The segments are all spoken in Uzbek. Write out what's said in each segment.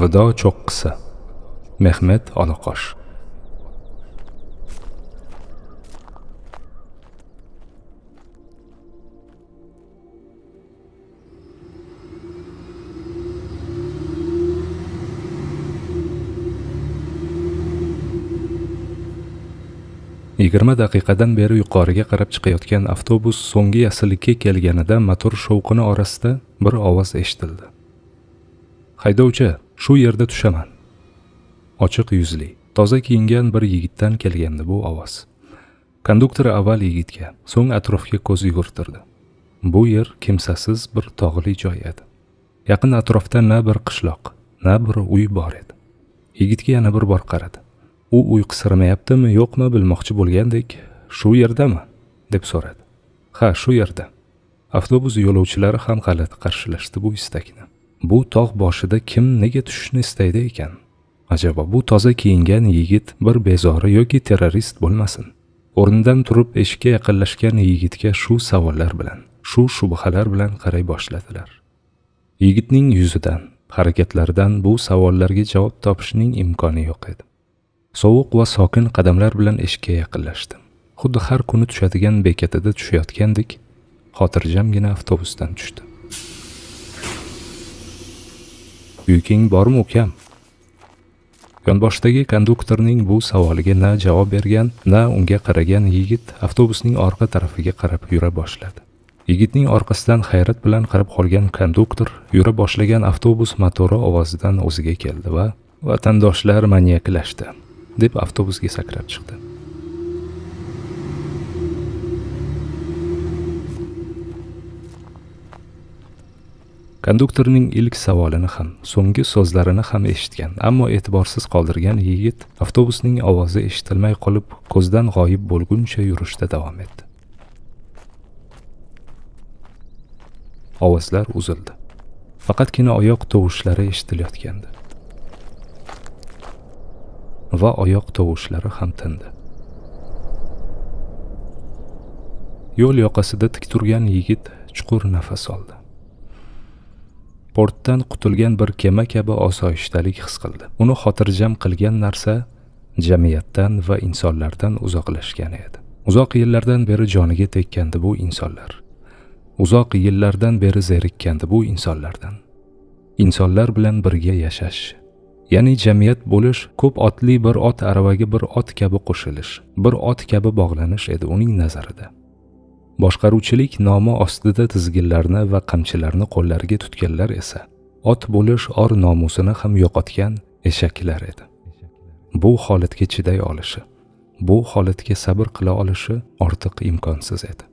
Vido cho'qqisi Mehmet Olaqosh yigirma daqiqadan beri yuqoriga qarab chiqayotgan avtobus so'nggi yasilikka kelganida motor shovqini orasida bir ovoz eshitildi haydovchi shu yerda tushaman ochiq yuzli toza kiyingan bir yigitdan kelgandi bu ovoz konduktor avval yigitga so'ng atrofga ko'z yugurtirdi bu yer kimsasiz bir tog'li joy edi yaqin atrofda na bir qishloq na bir uy bor edi yigitga yana bir bor qaradi u uyqu sirmayaptimi yo'qmi bilmoqchi bo'lgandek shu yerdami deb so'radi ha shu yerda avtobus yo'lovchilari ham g'alati qarshilashdi bu istakni bu tog' boshida kim nega tushishni istaydi ekan ajabo bu toza kiyingan yigit bir bezori yoki terrorist bo'lmasin o'rnidan turib eshikka yaqinlashgan yigitga shu savollar bilan shu shubhalar bilan qaray boshladilar yigitning yuzidan harakatlaridan bu savollarga javob topishning imkoni yo'q edi sovuq va sokin qadamlar bilan eshikka yaqinlashdim xuddi har kuni tushadigan bekatida tushayotgandek xotirjamgina avtobusdan tushdi uyking bormi ukam yonboshidagi konduktorning bu savoliga na javob bergan na unga qaragan yigit avtobusning orqa tarafiga qarab yura boshladi yigitning orqasidan hayrat bilan qarab qolgan konduktor yura boshlagan avtobus motori ovozidan o'ziga keldi va vatandoshlar manyaklashdi deb avtobusga sakrab chiqdi konduktorning ilk savolini ham so'nggi so'zlarini ham eshitgan ammo e'tiborsiz qoldirgan yigit avtobusning ovozi eshitilmay qolib ko'zdan g'oyib bo'lguncha yurishda davom etdi ovozlar uzildi faqatgina oyoq tovushlari eshitilayotgandi va oyoq tovushlari ham tindi yo'l yoqasida tik turgan yigit chuqur nafas oldi portdan qutulgan bir kema kabi osoyishtalik his qildi uni xotirjam qilgan narsa jamiyatdan va insonlardan uzoqlashgani edi uzoq yillardan beri joniga tekkandi bu insonlar uzoq yillardan beri zerikkandi bu insonlardan insonlar bilan birga yashash ya'ni jamiyat bo'lish ko'p otli bir ot aravaga bir ot kabi qo'shilish bir ot kabi bog'lanish edi uning nazarida boshqaruvchilik nomi ostida tizginlarni va qamchilarni qo'llariga tutganlar esa ot bo'lish or nomusini ham yo'qotgan eshaklar edi bu holatga chiday olishi bu holatga sabr qila olishi ortiq imkonsiz edi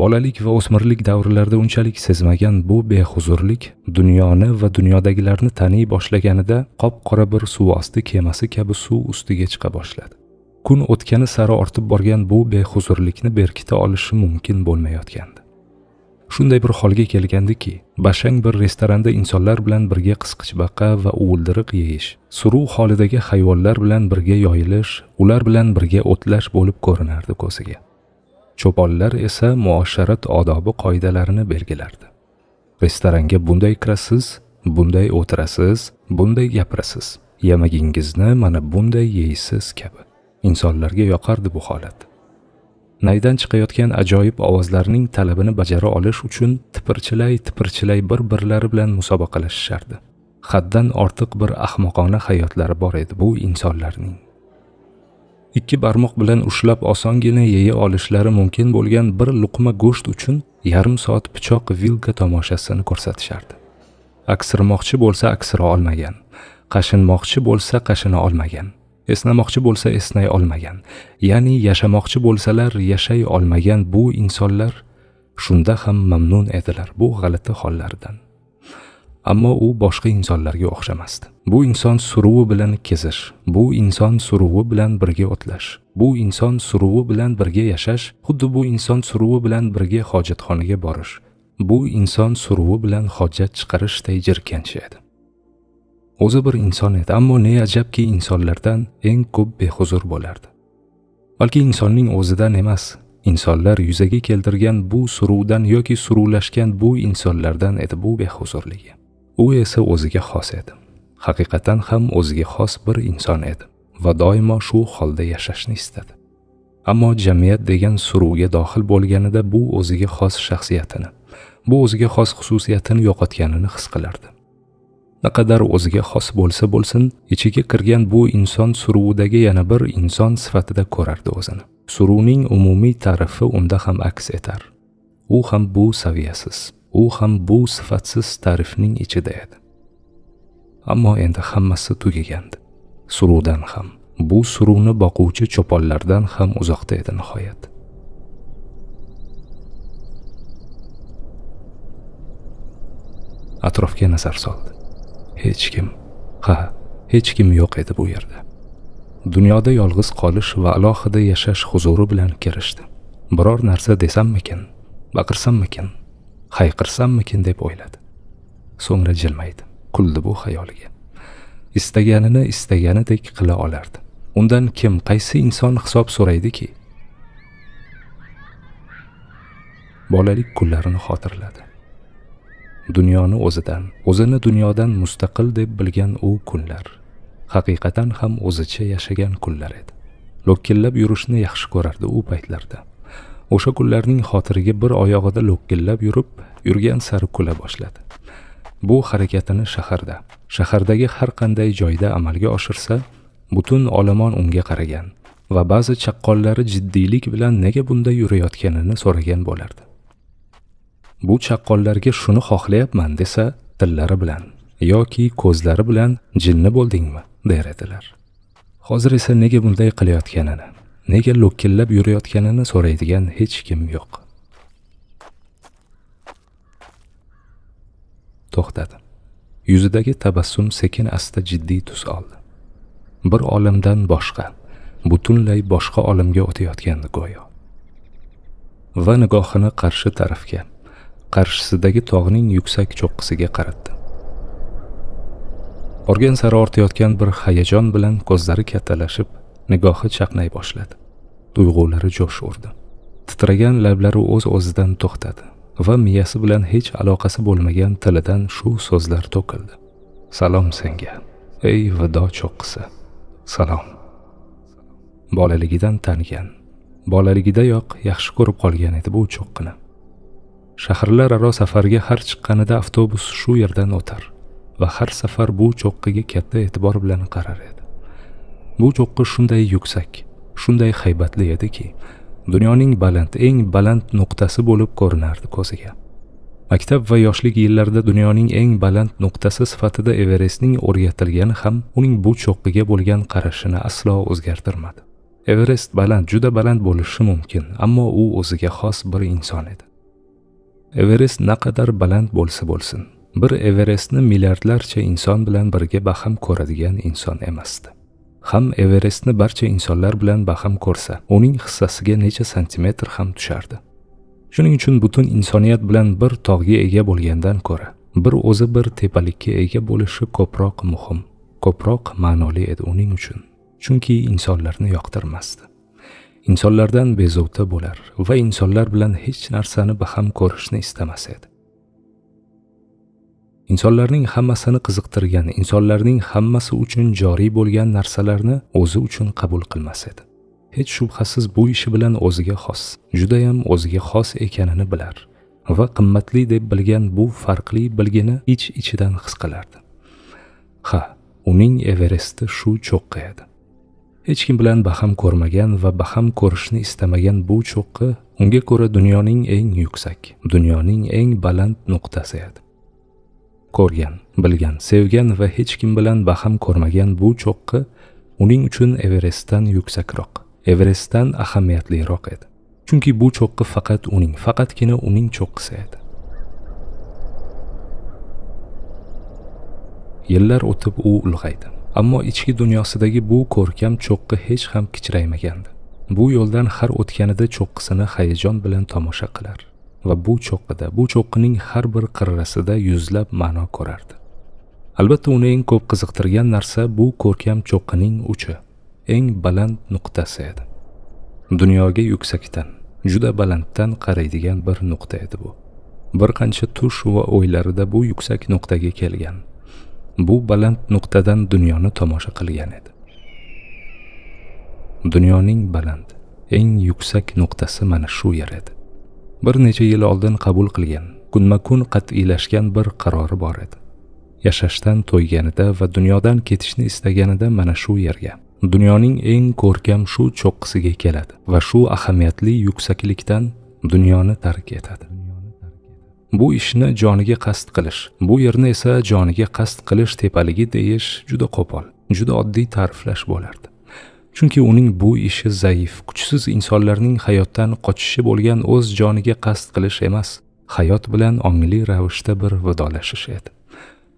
bolalik va o'smirlik davrlarida unchalik sezmagan bu behuzurlik dunyoni va dunyodagilarni taniy boshlaganida qop qora bir suvosti kemasi kabi suv ustiga chiqa boshladi kun o'tgani sari ortib borgan bu behuzurlikni berkita olishi mumkin bo'lmayotgandi shunday bir holga kelgandiki bashang bir restoranda insonlar bilan birga qisqichbaqa va uvuldiriq yeyish suruv holidagi hayvonlar bilan birga yoyilish ular bilan birga o'tlash bo'lib ko'rinardi ko'ziga cho'ponlar esa muosharat odobi qoidalarini belgilardi restoranga bunday kirasiz bunday o'tirasiz bunday gapirasiz yamagingizni mana bunday yeysiz kabi insonlarga yoqardi bu holat naydan chiqayotgan ajoyib ovozlarning talabini bajara olish uchun tipirchilay tipirchilay bir birlari bilan musobaqalashishardi haddan ortiq bir ahmoqona hayotlari bor edi bu insonlarning ikki barmoq bilan ushlab osongina yeya olishlari mumkin bo'lgan bir luqma go'sht uchun yarim soat pichoq vilka tomoshasini ko'rsatishardi aksirmoqchi bo'lsa aksira olmagan qashinmoqchi bo'lsa qashina olmagan esnamoqchi bo'lsa esnay olmagan ya'ni yashamoqchi bo'lsalar yashay olmagan bu insonlar shunda ham mamnun edilar bu g'alati hollardan ammo u boshqa insonlarga o'xshamasdi bu inson suruvi bilan kezish bu inson suruvi bilan birga o'tlash bu inson suruvi bilan birga yashash xuddi bu inson suruvi bilan birga hojatxonaga borish bu inson suruvi bilan hojat chiqarishday jirkanch edi o'zi bir inson edi ammo ne ajabki insonlardan eng ko'p behuzur bo'lardi balki insonning o'zidan emas insonlar yuzaga keltirgan bu suruvdan yoki suruvlashgan bu insonlardan edi bu behuzurligi u esa o'ziga xos edi haqiqatan ham o'ziga xos bir inson edi va doimo shu holda yashashni istadi ammo jamiyat degan suruvga dohil bo'lganida bu o'ziga xos shaxsiyatini bu o'ziga xos xususiyatini yo'qotganini his qilardi naqadar o'ziga xos bo'lsa bo'lsin ichiga kirgan bu inson suruvidagi yana bir inson sifatida ko'rardi o'zini suruvning umumiy ta'rifi unda ham aks etar u ham bu saviyasiz u ham bu sifatsiz ta'rifning ichida edi ammo endi hammasi tugagandi suruvdan ham bu suruvni boquvchi cho'ponlardan ham uzoqda edi nihoyat atrofga nazar soldi hech kim ha hech kim yo'q edi bu yerda dunyoda yolg'iz qolish va alohida yashash huzuri bilan kirishdi biror narsa desammikin baqirsammikin hayqirsammikin deb o'yladi so'ngra jilmaydi kuldi bu xayoliga istaganini istaganidek qila olardi undan kim qaysi inson hisob so'raydiki bolalik kunlarini xotirladi dunyoni o'zidan o'zini dunyodan mustaqil deb bilgan u kunlar haqiqatan ham o'zicha yashagan kunlar edi lo'killab yurishni yaxshi ko'rardi u paytlarda o'sha kunlarning xotiriga bir oyog'ida lo'killab yurib yurgan sari kula boshladi bu harakatini shaharda shahardagi har qanday joyda amalga oshirsa butun olomon unga qaragan va ba'zi chaqqonlari jiddiylik bilan nega bunday yurayotganini so'ragan bo'lardi bu chaqqonlarga shuni xohlayapman desa tillari bilan yoki ko'zlari bilan jinni bo'ldingmi der edilar hozir esa nega bunday qilayotganini nega lo'killab yurayotganini so'raydigan hech kim yo'q to'xtadi yuzidagi tabassum sekin asta jiddiy tus oldi bir olamdan boshqa butunlay boshqa olamga o'tayotgandi go'yo va nigohini qarshi tarafga qarshisidagi tog'ning yuksak cho'qqisiga qaratdi borgan sari ortayotgan bir hayajon bilan ko'zlari kattalashib nigohi chaqnay boshladi tuyg'ulari jo'sh urdi titragan lablari o'z o'zidan to'xtadi va miyasi bilan hech aloqasi bo'lmagan tilidan shu so'zlar to'kildi salom senga ey vido cho'qqisi salom bolaligidan tanigan bolaligidayoq yaxshi ko'rib qolgan edi bu cho'qqini shaharlararo safarga har chiqqanida avtobus shu yerdan o'tar va har safar bu cho'qqiga katta e'tibor bilan qarar edi bu cho'qqi shunday yuksak shunday haybatli ediki dunyoning baland eng baland nuqtasi bo'lib ko'rinardi ko'ziga maktab va yoshlik yillarida dunyoning eng baland nuqtasi sifatida everestning o'rgatilgani ham uning bu cho'qqiga bo'lgan qarashini aslo o'zgartirmadi everest baland juda baland bo'lishi mumkin ammo u o'ziga xos bir inson edi everest naqadar baland bo'lsa bo'lsin bir everestni milliardlarcha inson bilan birga baham ko'radigan inson emasdi ham everestni barcha insonlar bilan baham ko'rsa uning hissasiga necha santimetr ham tushardi shuning uchun butun insoniyat bilan bir tog'ga ega bo'lgandan ko'ra bir o'zi bir tepalikka ega bo'lishi ko'proq muhim ko'proq ma'noli edi uning uchun chunki insonlarni yoqtirmasdi insonlardan bezovta bo'lar va insonlar bilan hech narsani baham ko'rishni istamas edi insonlarning hammasini qiziqtirgan insonlarning hammasi uchun joriy bo'lgan narsalarni o'zi uchun qabul qilmas edi hech shubhasiz bu ishi bilan o'ziga xos judayam o'ziga xos ekanini bilar va qimmatli deb bilgan bu farqli bilgini ich iç ichidan his qilardi ha uning everesti shu cho'qqa edi hech kim bilan baham ko'rmagan va baham ko'rishni istamagan bu cho'qqi unga ko'ra dunyoning eng yuksak dunyoning eng baland nuqtasi edi ko'rgan bilgan sevgan va hech kim bilan baham ko'rmagan bu cho'qqi uning uchun everestdan yuksakroq everestdan ahamiyatliroq edi chunki bu cho'qqi faqat uning faqatgina uning cho'qqisi edi yillar o'tib u ulg'aydi ammo ichki dunyosidagi bu ko'rkam cho'qqi hech ham kichraymagandi bu yo'ldan har o'tganida cho'qqisini hayajon bilan tomosha qilar va bu cho'qqida bu cho'qqining har bir qirrasida yuzlab ma'no ko'rardi albatta uni eng ko'p qiziqtirgan narsa bu ko'rkam cho'qqining uchi eng baland nuqtasi edi dunyoga yuksakdan juda balanddan qaraydigan bir nuqta edi bu bir qancha tush va o'ylarida bu yuksak nuqtaga kelgan bu baland nuqtadan dunyoni tomosha qilgan edi dunyoning baland eng yuksak nuqtasi mana shu yer edi bir necha yil oldin qabul qilgan kunma kun qat'iylashgan bir qarori bor edi yashashdan to'yganida va dunyodan ketishni istaganida mana shu yerga dunyoning eng ko'rkam shu cho'qqisiga keladi va shu ahamiyatli yuksaklikdan dunyoni tark etadi bu ishni joniga qasd qilish bu yerni esa joniga qasd qilish tepaligi deyish juda qo'pol juda oddiy ta'riflash bo'lardi chunki uning bu ishi zaif kuchsiz insonlarning hayotdan qochishi bo'lgan o'z joniga qasd qilish emas hayot bilan ongli ravishda bir vidolashish edi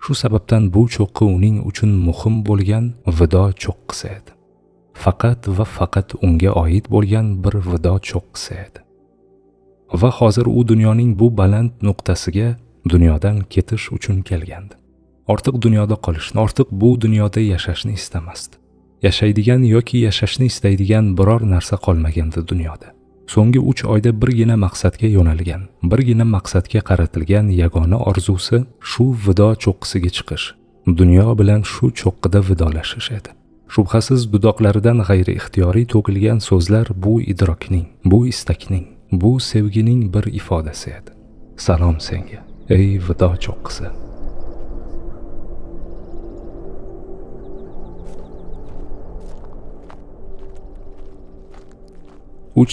shu sababdan bu cho'qqi uning uchun muhim bo'lgan vido cho'qqisi edi faqat va faqat unga oid bo'lgan bir vido cho'qqisi edi va hozir u dunyoning bu baland nuqtasiga dunyodan ketish uchun kelgandi ortiq dunyoda qolishni ortiq bu dunyoda yashashni istamasdi yashaydigan yoki yashashni istaydigan biror narsa qolmagandi dunyoda so'nggi uch oyda birgina maqsadga yo'nalgan birgina maqsadga qaratilgan yagona orzusi shu vido cho'qqisiga chiqish dunyo bilan shu cho'qqida vidolashish edi shubhasiz dudoqlaridan g'ayri ixtiyoriy to'kilgan so'zlar bu idrokning bu istakning bu sevgining bir ifodasi edi salom senga ey vido cho'qqisi uch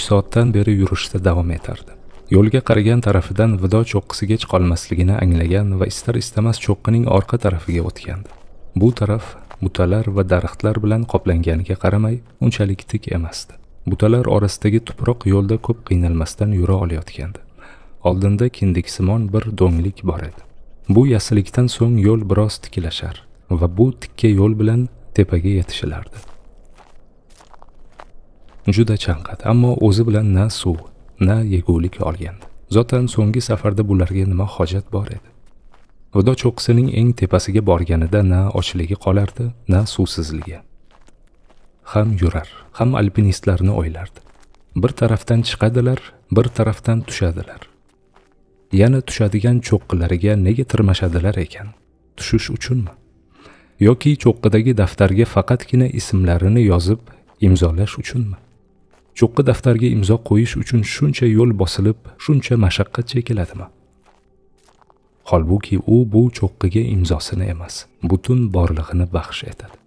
soatdan beri yurishda davom etardi yo'lga qaragan tarafidan vido cho'qqisiga chiqolmasligini anglagan va istar istamas cho'qqining orqa tarafiga o'tgandi bu taraf butalar va daraxtlar bilan qoplanganiga qaramay unchalik tik emasdi butalar orasidagi tuproq yo'lda ko'p qiynalmasdan yura olayotgandi oldinda kindiksimon bir do'nglik bor edi bu yasilikdan so'ng yo'l biroz tikilashar va bu tikka yo'l bilan tepaga yetishilardi juda chanqadi ammo o'zi bilan na suv na yegulik olgandi zotan so'nggi safarda bularga nima hojat bor edi vido cho'qqisining eng tepasiga borganida na ochligi qolardi na suvsizligi ham yurar ham alpinistlarni o'ylardi bir tarafdan chiqadilar bir tarafdan tushadilar yana tushadigan cho'qqilariga nega tirmashadilar ekan tushish uchunmi yoki cho'qqidagi daftarga faqatgina ismlarini yozib imzolash uchunmi cho'qqi daftarga imzo qo'yish uchun shuncha yo'l bosilib shuncha mashaqqat chekiladimi holbuki u bu cho'qqiga imzosini emas butun borlig'ini baxsh etadi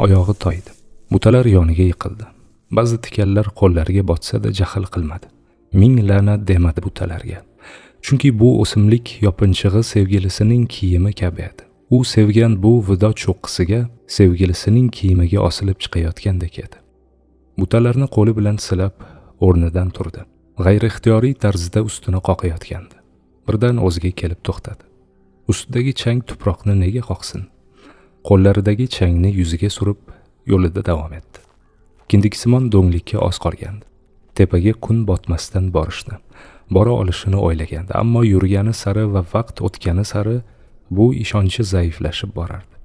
oyog'i toydi butalar yoniga yiqildi ba'zi tikanlar qo'llariga botsa-da jahl qilmadi ming la'nat demadi butalarga chunki bu o'simlik yopinchig'i sevgilisining kiyimi kabi edi u sevgan bu vido cho'qqisiga sevgilisining kiyimiga osilib chiqayotgandek edi butalarni qo'li bilan silab o'rnidan turdi g'ayriixtiyoriy tarzda ustini qoqayotgandi birdan o'ziga kelib to'xtadi ustidagi chang tuproqni nega qoqsin qo'llaridagi changni yuziga surib yo'lida davom etdi kindiksimon do'nglikka oz qolgandi tepaga kun botmasdan borishni bora olishini o'ylagandi ammo yurgani sari va vaqt o'tgani sari bu ishonchi zaiflashib borardi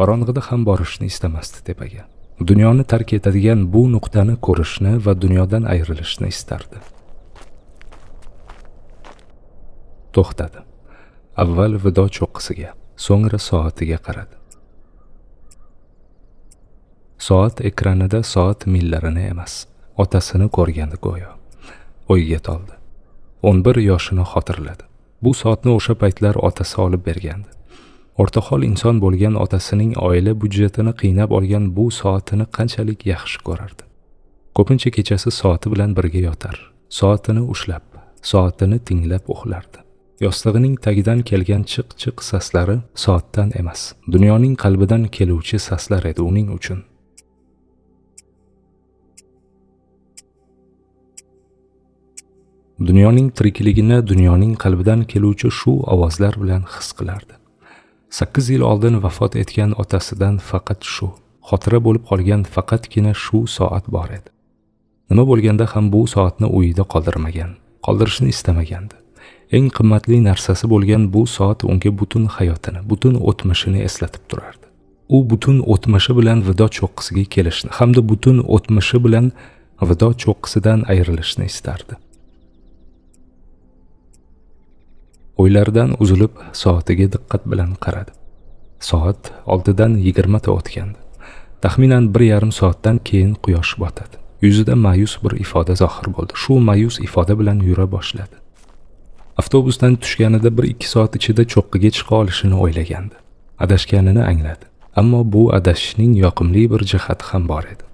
qorong'ida ham borishni istamasdi tepaga dunyoni tark etadigan bu nuqtani ko'rishni va dunyodan ayrilishni istardi to'xtadi avval vido cho'qqisiga so'ngra soatiga qaradi soat ekranida soat millarini emas otasini ko'rgandi go'yo o'yga toldi o'n bir yoshini xotirladi bu soatni o'sha paytlar otasi olib bergandi o'rtahol inson bo'lgan otasining oila byudjetini qiynab olgan bu soatini qanchalik yaxshi ko'rardi ko'pincha kechasi soati bilan birga yotar soatini ushlab soatini tinglab uxlardi yostig'ining tagidan kelgan chiq chiq saslari soatdan emas dunyoning qalbidan keluvchi saslar edi uning uchun dunyoning tirikligini dunyoning qalbidan keluvchi shu ovozlar bilan his qilardi sakkiz yil oldin vafot etgan otasidan faqat shu xotira bo'lib qolgan faqatgina shu soat bor edi nima bo'lganda ham bu soatni uyida qoldirmagan qoldirishni istamagandi eng qimmatli narsasi bo'lgan bu soat unga butun hayotini butun o'tmishini eslatib turardi u butun o'tmishi bilan vido cho'qqisiga kelishni hamda butun o'tmishi bilan vido cho'qqisidan ayrilishni istardi o'ylaridan uzilib soatiga diqqat bilan qaradi soat oltidan yigirmata o'tgandi taxminan bir yarim soatdan keyin quyosh botadi yuzida ma'yus bir ifoda zohir bo'ldi shu ma'yus ifoda bilan yura boshladi avtobusdan tushganida bir ikki soat ichida cho'qqiga chiqa olishini o'ylagandi adashganini angladi ammo bu adashishning yoqimli bir jihati ham bor edi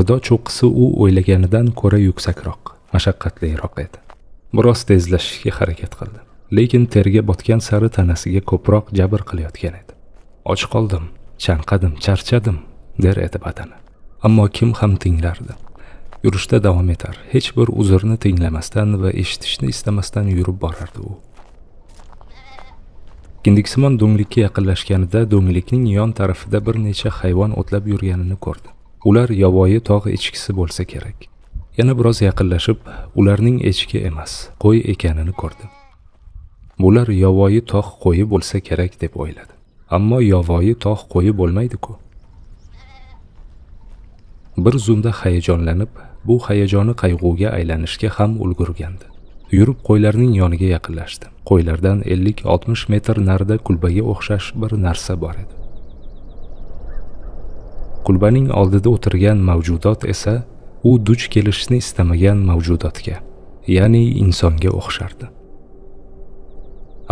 vido cho'qqisi u o'ylaganidan ko'ra yuksakroq mashaqqatliroq edi biroz tezlashishga harakat qildi lekin terga botgan sari tanasiga ko'proq jabr qilayotgan edi och qoldim chanqadim charchadim der edi badani ammo kim ham tinglardi yurishda davom etar hech bir uzrni tinglamasdan va eshitishni istamasdan yurib borardi u kindiksimon do'nglikka yaqinlashganida do'nglikning yon tarafida bir necha hayvon o'tlab yurganini ko'rdi ular yovvoyi tog' echkisi bo'lsa kerak yana biroz yaqinlashib ularning echki emas qo'y ekanini ko'rdi bular yovvoyi tog' qo'yi bo'lsa kerak deb o'yladi ammo yovvoyi tog' qo'yi bo'lmaydi-ku bir zumda hayajonlanib bu hayajoni qayg'uga aylanishga ham ulgurgandi yurib qo'ylarning yoniga yaqinlashdi qo'ylardan 50-60 metr narida kulbaga o'xshash bir narsa bor edi kulbaning oldida o'tirgan mavjudot esa u duch kelishni istamagan mavjudotga ya'ni insonga o'xshardi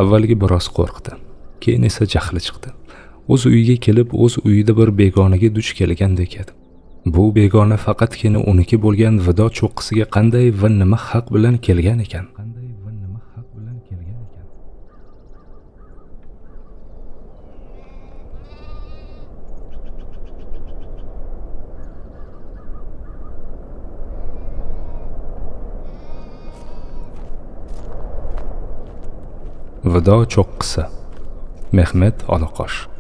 avvalgi biroz qo'rqdi keyin esa jahli chiqdi o'z uyiga kelib o'z uyida bir begonaga duch kelgandek edi Bu begona faqatgina uniki bo'lgan vido cho'qqisiga qanday va nima haq bilan kelgan ekan? vido cho'qqisi mehmet oloqosh